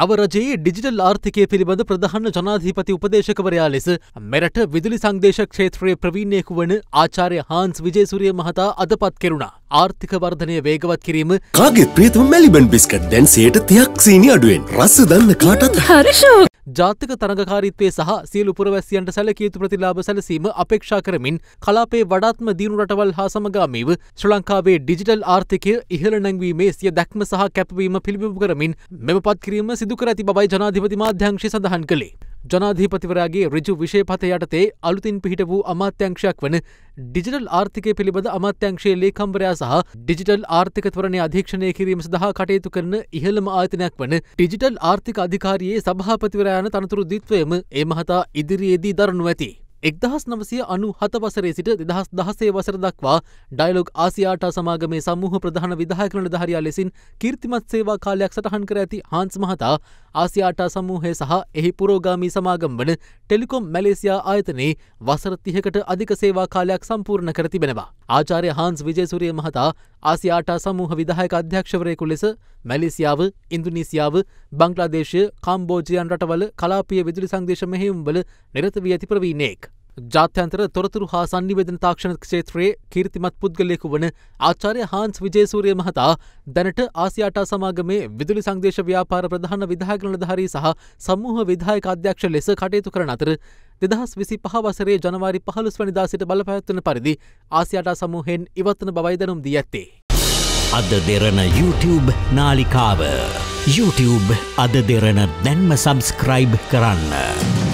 නවරජයේ digital ආර්ථිකය පිළිබඳ ප්‍රධාන ජනාධීපති උපදේශකවරයා ලෙස මෙරට විදුලි සංදේශ ක්ෂේත්‍රයේ ප්‍රවීණයෙකු වන ආචාර්ය හාන්ස් විජේසුරිය මහතා අදපත් කෙරුණා. ආර්ථික වර්ධනය වේගවත් කිරීම කාගෙත් ප්‍රීතම මැලිබන් බිස්කට් දැන් සයට තියක් සීනි අඩුවෙන් රස දන්න කාටත් හරිෂෝ ජාතික තරඟකාරීත්වය සහ සියලු පුරවැසියන්ට සැලකියයුතු ප්‍රතිලාභ සැලසීම අපේක්ෂා කරමින් කලාපේ වඩාත්ම දියුණු රටවල් හා සමගාමීව ශ්‍ර ලංකාවේ ඩිජිටල් ආර්ථිකය ඉහළ නැංවීමේ සිය දැක්ම සහ කැපවීම පිළිබිඹු කරමින් මෙම පත්කිරීම සිදුකර ඇති බවයි ජනාධිපති මාධ්‍යංශය සඳහන් කළේ. ජනාධීපතිවරයාගේ රජු විෂයපත යටතේ අලුතින් පිහිට වූ අමාත්‍යංශයක් වන ඩිජිටල් ආර්ථිකය පිළිබඳ අමාත්‍යංශයේ ලේකම්වරයා සහ ඩිජිටල් ආර්ථිකත්වරණය අධීක්ෂණය කිරීම සඳහා කටයුතු කරන ඉහළම ආයතනයක් වන ඩිජිටල් ආර්ථික අධිකාරයේ සභාපතිවරයාන තනතුරු දිත්වයම ඒ මහතා ඉදිරියේදී දරනු ඇති. එක්දහස් නවසය අනු හතවසරේ සිට දෙදහස් දහසේ වසර දක්වා ඩයිලොග් ආසියාට සමාගමේ සමූහ ප්‍රධාන විදාහකන ධාරයා ලෙසින් කීර්තිමත් සේවා කාලයක් සටහන් කර ඇති හාන්ස් මහතා ආසියාටා සමූහය සහ එහි පුරෝගාමී සමාගම් වන ටෙලිකොම් මැලේසියා ආයතනයේ වසර තිහකට අධික සේවා කාලයක් සම්පූර්ණ කර තිබෙනවා. ආචාර්ය හාන්ස් විජේසුරිය මහතා ආසියාටා සමූහ විදායක අධ්‍යක්ෂවරයෙකු ලෙස මැලේසියාව, ඉන්දුනීසියාව, බංග්ලාදේශය, කම්බෝජයන් රටවල කලාපීය විදුලි සංදේශ මෙහෙයුම්වල නිරත වී ඇති ප්‍රවීණයෙක්. ජාත්‍යන්තර තොරතුරු හා සංනිවේදන තාක්ෂණ ක්ෂේත්‍රයේ කීර්තිමත් පුද්ගලයෙකු වන ආචාර්ය හාන්ස් විජේසූරිය මහතා දැනට ආසියාටා සමාගමේ විදුලි සංදේශ ව්‍යාපාර ප්‍රධාන විධායක නිලධාරී සහ සමූහ විධායක අධ්‍යක්ෂ ලෙස කටයුතු කරන අතර දෙදහස් විසි පහ වසරේ ජනවාරි පහළුස් වනිදා සිට බලපැත්වන පරිදි ආසියාටා සමූහෙන් ඉවත්වන බවයි දැනුම් දී ඇත්තේ. අද දෙරන YouTube නාලිකාව YouTube අද දෙරන දැන්ම සබස්ක්‍රයිබ් කරන්න.